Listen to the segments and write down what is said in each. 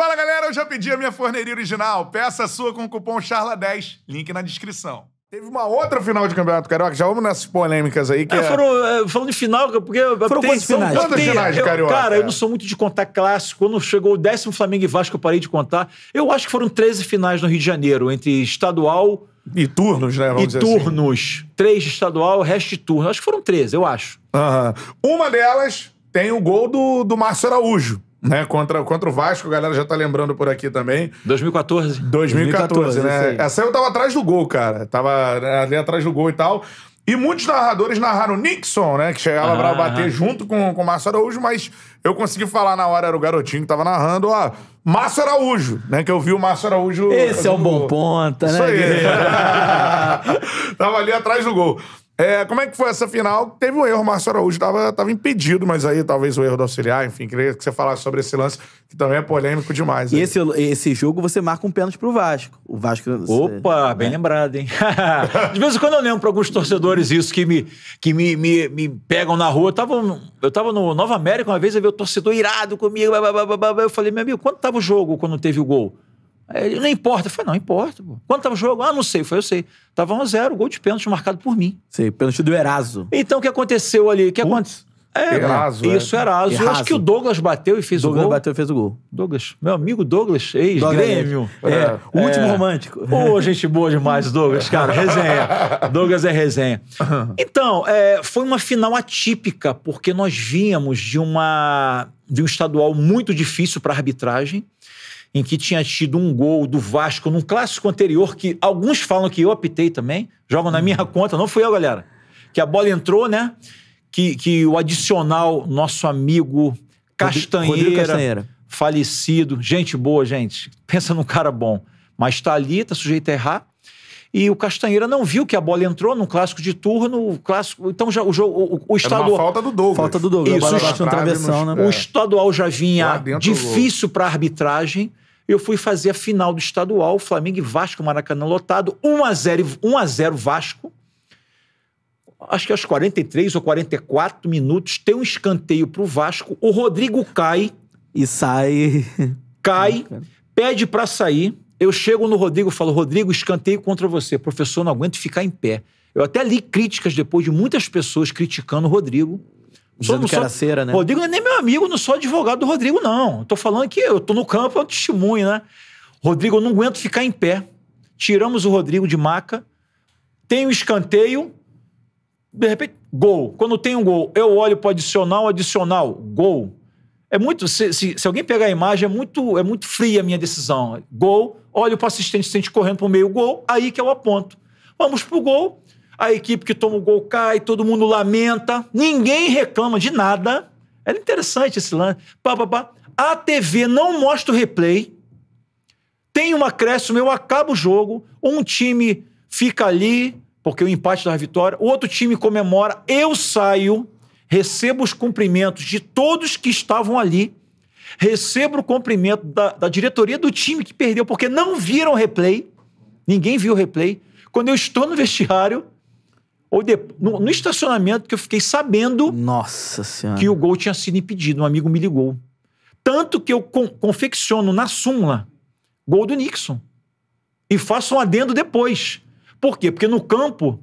Fala galera, eu já pedi a minha forneria original. Peça a sua com o cupom CHARLA10, link na descrição. Teve uma outra final de campeonato carioca, já vamos nessas polêmicas aí. Que é, é- Foram, é, falando de final, porque. Foram quantas finais? Quantas tem, finais de carioca? Eu, cara, é. eu não sou muito de contar clássico. Quando chegou o décimo Flamengo e Vasco, eu parei de contar. Eu acho que foram 13 finais no Rio de Janeiro, entre estadual. E turnos, né? Vamos e assim. turnos. Assim. Três de estadual, resto de turno. Acho que foram 13, eu acho. Uhum. Uma delas tem o gol do, do Márcio Araújo né? Contra, contra o Vasco, a galera já tá lembrando por aqui também. 2014. 2014, 2014 né? Essa eu tava atrás do gol, cara. Tava né, ali atrás do gol e tal. E muitos narradores narraram Nixon, né? Que chegava ah. pra bater junto com, com o Márcio Araújo, mas eu consegui falar na hora, era o garotinho que tava narrando, ó. Márcio Araújo, né? Que eu vi o Márcio Araújo. Esse é um bom ponta, né? Isso aí. tava ali atrás do gol. É, como é que foi essa final? Teve um erro, o Márcio Araújo tava impedido, mas aí talvez o erro do auxiliar, enfim, queria que você falasse sobre esse lance, que também é polêmico demais. E esse, esse jogo você marca um pênalti pro Vasco. O Vasco. Opa, você, né? bem lembrado, hein? De vez em quando eu lembro para alguns torcedores isso que me, que me, me, me pegam na rua. Eu estava eu tava no Nova América uma vez, eu vi o torcedor irado comigo, blá, blá, blá, eu falei, meu amigo, quanto tava o jogo quando teve o gol? Ele, não importa. Eu falei, não, importa. Pô. Quanto tava o jogo? Ah, não sei. Foi, eu sei. Tava 1x0, gol de pênalti marcado por mim. Sei, pênalti do Eraso. Então, o que aconteceu ali? O que aconteceu? É, Eraso, é. isso, é. Eraso. Eraso. Eu acho que o Douglas bateu e fez Douglas o gol. Douglas bateu e fez o gol. Douglas, meu amigo Douglas, ex-grêmio. É, é, o último é. romântico. Ô, oh, gente boa demais, Douglas, cara, resenha. Douglas é resenha. Então, é, foi uma final atípica, porque nós vínhamos de, uma, de um estadual muito difícil para arbitragem em que tinha tido um gol do Vasco num clássico anterior, que alguns falam que eu apitei também, jogam na minha conta, não fui eu, galera. Que a bola entrou, né? Que, que o adicional, nosso amigo Castanheira, Castanheira, falecido, gente boa, gente, pensa num cara bom, mas tá ali, tá sujeito a errar, e o Castanheira não viu que a bola entrou no clássico de turno, o clássico, então já o jogo, o, o estadual falta do Douglas. Falta do Douglas, Isso, a travessão, né? O estadual já vinha difícil para arbitragem. Eu fui fazer a final do estadual, Flamengo e Vasco, Maracanã lotado, 1 a 0, 1 a 0 Vasco. Acho que aos 43 ou 44 minutos tem um escanteio para o Vasco, o Rodrigo cai e sai cai, pede para sair. Eu chego no Rodrigo e falo, Rodrigo, escanteio contra você. Professor, não aguento ficar em pé. Eu até li críticas depois de muitas pessoas criticando o Rodrigo. Dizendo que era cera, né? Rodrigo não é nem meu amigo, não sou advogado do Rodrigo, não. Estou falando que eu estou no campo, é um testemunho, né? Rodrigo, eu não aguento ficar em pé. Tiramos o Rodrigo de maca, tem o um escanteio, de repente, gol. Quando tem um gol, eu olho para adicional, adicional, gol. É muito. Se, se, se, alguém pegar a imagem, é muito, é muito fria a minha decisão. Gol, olho para o assistente sente correndo para o meio gol, aí que eu aponto. Vamos para o gol, a equipe que toma o gol cai, todo mundo lamenta, ninguém reclama de nada. Era interessante esse lance. Pá, pá, pá. A TV não mostra o replay, tem um acréscimo, eu acabo o jogo, um time fica ali, porque o empate da vitória, o outro time comemora, eu saio, recebo os cumprimentos de todos que estavam ali, recebo o cumprimento da, da diretoria do time que perdeu, porque não viram replay, ninguém viu o replay. Quando eu estou no vestiário, ou de, no, no, estacionamento que eu fiquei sabendo Nossa senhora. que o gol tinha sido impedido. Um amigo me ligou. Tanto que eu confecciono na súmula gol do Nixon. E faço um adendo depois. Por quê? Porque no campo,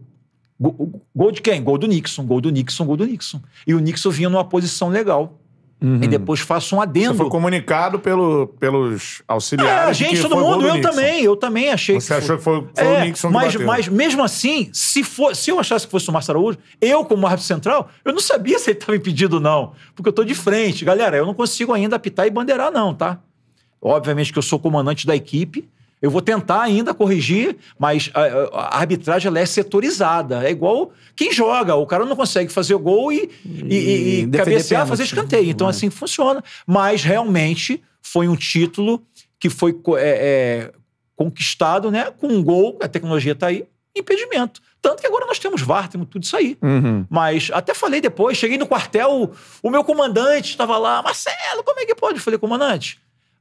gol de quem? Gol do Nixon, gol do Nixon, gol do Nixon. E o Nixon vinha numa posição legal. Uhum. E depois faço um adendo. Você foi comunicado pelo, pelos auxiliares. É, gente, todo mundo, eu também, eu também achei Você que. Você achou que foi, foi é, o Nixon mas, que bateu. mas mesmo assim, se, for, se eu achasse que fosse o Márcio Araújo, eu, como árbitro central, eu não sabia se ele estava impedido ou não. Porque eu estou de frente. Galera, eu não consigo ainda apitar e bandeirar, não, tá? Obviamente que eu sou comandante da equipe, eu vou tentar ainda corrigir, mas a, a arbitragem ela é setorizada. É igual quem joga. O cara não consegue fazer gol e, e, e, e cabecear, fazer escanteio. Então, é. assim funciona. Mas realmente foi um título que foi é, é, conquistado né, com um gol, a tecnologia está aí, impedimento. Tanto que agora nós temos VAR, temos tudo isso aí. Uhum. Mas até falei depois, cheguei no quartel, o, o meu comandante estava lá, Marcelo, como é que pode? Eu falei, comandante,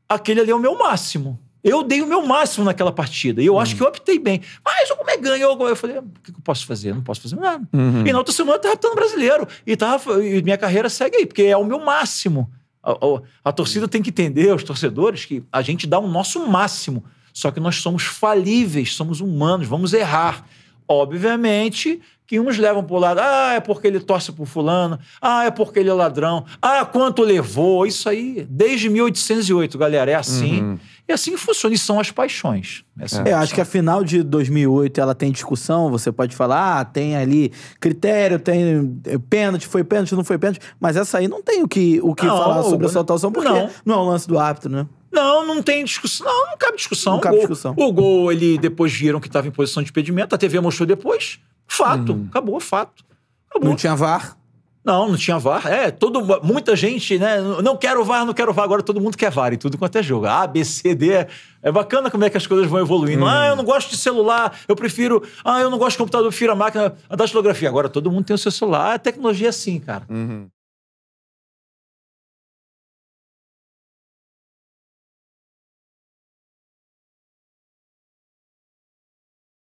aquele ali é o meu máximo. Eu dei o meu máximo naquela partida. E eu uhum. acho hum. que eu optei bem. Mas o Comé ganhou. Eu falei, ah, o que, eu posso fazer? Eu não posso fazer nada. Uhum. E na outra semana eu tava apitando brasileiro. E, tava, e minha carreira segue aí, porque é o meu máximo. A, a, a torcida tem que entender, os torcedores, que a gente dá o nosso máximo. Só que nós somos falíveis, somos humanos, vamos errar. Obviamente que uns levam para o lado, ah, é porque ele torce para fulano, ah, é porque ele é ladrão, ah, quanto levou, isso aí, desde 1808, galera, é assim. Uhum. E assim funciona, e são as paixões. Né? Assim é eu acho que a final de 2008 ela tem discussão, você pode falar, ah, tem ali critério, tem eh, pênalti, foi pênalti, não foi pênalti, mas essa aí não tem o que, o que não, falar sobre a sua atuação, porque não. não é o lance do árbitro, né? Não, não tem discussão. Não, não cabe discussão. Não o gol, discussão. O gol, ele depois viram que estava em posição de impedimento, a TV mostrou depois. Fato. Hum. Acabou, fato. Acabou. Não tinha VAR. Não, não tinha VAR. É, todo, muita gente, né? Não quero VAR, não quero VAR. Agora todo mundo quer VAR e tudo quanto é jogo. A, B, C, D. É, é bacana como é que as coisas vão evoluindo. Hum. Ah, eu não gosto de celular, eu prefiro. Ah, eu não gosto de computador, eu prefiro a máquina, a datilografia. Agora todo mundo tem o seu celular. A tecnologia é assim, cara. Uhum.